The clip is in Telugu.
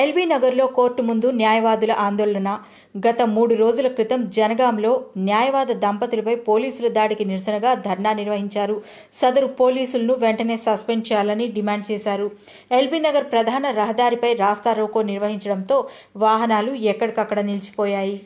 ఎల్బీ నగర్లో కోర్టు ముందు న్యాయవాదుల ఆందోళన గత మూడు రోజుల క్రితం జనగాంలో న్యాయవాద దంపతులపై పోలీసుల దాడికి నిరసనగా ధర్నా నిర్వహించారు సదరు పోలీసులను వెంటనే సస్పెండ్ చేయాలని డిమాండ్ చేశారు ఎల్బీ నగర్ ప్రధాన రహదారిపై రాస్తా రోకో నిర్వహించడంతో వాహనాలు ఎక్కడికక్కడ నిలిచిపోయాయి